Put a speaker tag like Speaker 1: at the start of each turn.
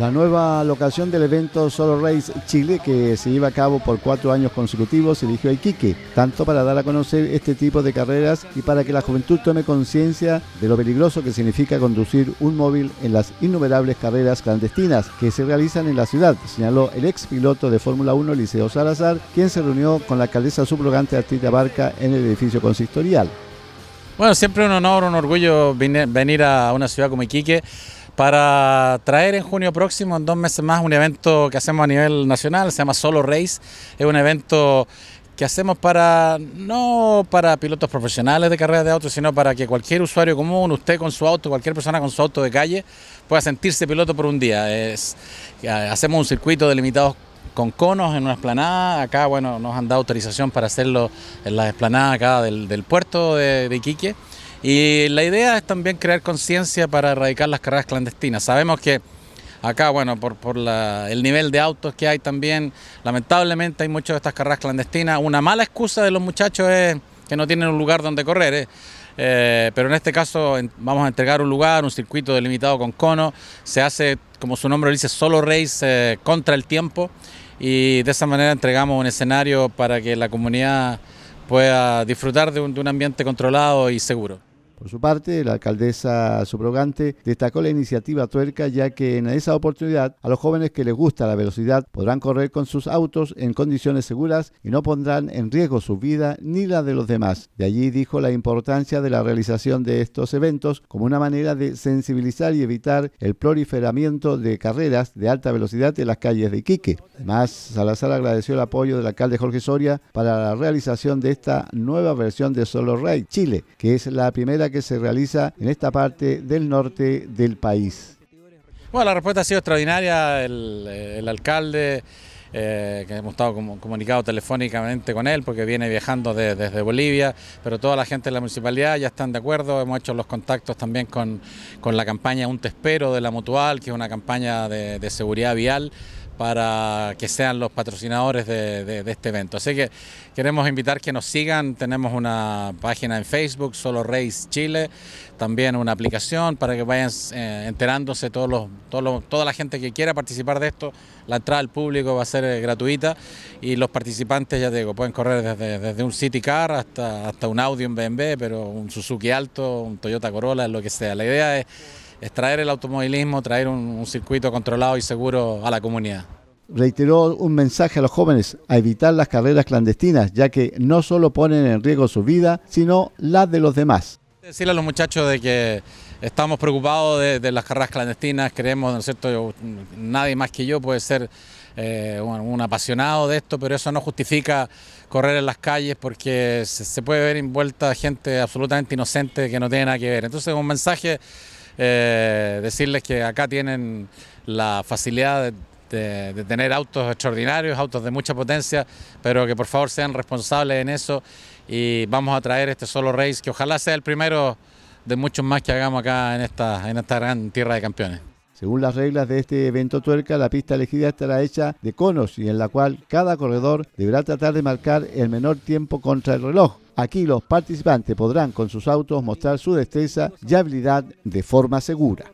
Speaker 1: La nueva locación del evento Solo Race Chile, que se lleva a cabo por cuatro años consecutivos, eligió a Iquique, tanto para dar a conocer este tipo de carreras y para que la juventud tome conciencia de lo peligroso que significa conducir un móvil en las innumerables carreras clandestinas que se realizan en la ciudad, señaló el ex piloto de Fórmula 1, Liceo Salazar, quien se reunió con la alcaldesa subrogante Artita Barca en el edificio consistorial.
Speaker 2: Bueno, siempre un honor, un orgullo venir a una ciudad como Iquique para traer en junio próximo, en dos meses más, un evento que hacemos a nivel nacional, se llama Solo Race. Es un evento que hacemos para, no para pilotos profesionales de carreras de auto, sino para que cualquier usuario común, usted con su auto, cualquier persona con su auto de calle, pueda sentirse piloto por un día. Eh, hacemos un circuito delimitado con conos en una esplanada. Acá, bueno, nos han dado autorización para hacerlo en la esplanadas acá del, puerto de, Iquique. Y la idea es también crear conciencia para erradicar las carreras clandestinas. Sabemos que acá, bueno, por, el nivel de autos que hay también, lamentablemente hay muchas de estas carreras clandestinas. Una mala excusa de los muchachos es que no tienen un lugar donde correr. ¿eh? Eh, pero en este caso vamos a entregar un lugar, un circuito delimitado con cono, se hace, como su nombre dice, solo race eh, contra el tiempo y de esa manera entregamos un escenario para que la comunidad pueda disfrutar de un ambiente controlado y seguro.
Speaker 1: Por su parte, la alcaldesa subrogante destacó la iniciativa tuerca ya que en esa oportunidad a los jóvenes que les gusta la velocidad podrán correr con sus autos en condiciones seguras y no pondrán en riesgo su vida ni la de los demás. De allí dijo la importancia de la realización de estos eventos como una manera de sensibilizar y evitar el proliferamiento de carreras de alta velocidad en las calles de Iquique. Además, Salazar agradeció el apoyo del alcalde Jorge Soria para la realización de esta nueva versión de Solo Ray Chile, que es la primera que se realiza en esta parte del norte del país.
Speaker 2: Bueno, la respuesta ha sido extraordinaria, el, eh, alcalde... Eh, que hemos estado comunicado telefónicamente con él porque viene viajando desde Bolivia, pero toda la gente de la municipalidad ya están de acuerdo, hemos hecho los contactos también con, con la campaña Un Te Espero de la Mutual, que es una campaña de seguridad vial para que sean los patrocinadores de, este evento. Así que queremos invitar que nos sigan. Tenemos una página en Facebook, Solo Race Chile, también una aplicación para que vayan eh, enterándose todos toda la gente que quiera participar de esto. La entrada al público va a ser eh, gratuita y los participantes, ya te digo, pueden correr desde, un City Car hasta, hasta un Audi, un BMW, pero un Suzuki Alto, un Toyota Corolla, lo que sea. La idea es es traer el automovilismo, traer un, circuito controlado y seguro a la comunidad
Speaker 1: reiteró un mensaje a los jóvenes a evitar las carreras clandestinas, ya que no solo ponen en riesgo su vida, sino la de los demás.
Speaker 2: Decirle a los muchachos de que estamos preocupados de, las carreras clandestinas, creemos, ¿no es cierto? nadie más que yo puede ser eh, un apasionado de esto, pero eso no justifica correr en las calles porque se, puede ver envuelta gente absolutamente inocente que no tiene nada que ver. Entonces, un mensaje eh, decirles que acá tienen la facilidad de, tener autos extraordinarios, autos de mucha potencia, pero que por favor sean responsables en eso y vamos a traer este solo race que ojalá sea el primero de muchos más que hagamos acá en esta, en esta gran tierra de campeones.
Speaker 1: Según las reglas de este evento tuerca, la pista elegida estará hecha de conos y en la cual cada corredor deberá tratar de marcar el menor tiempo contra el reloj. Aquí los participantes podrán con sus autos mostrar su destreza y habilidad de forma segura.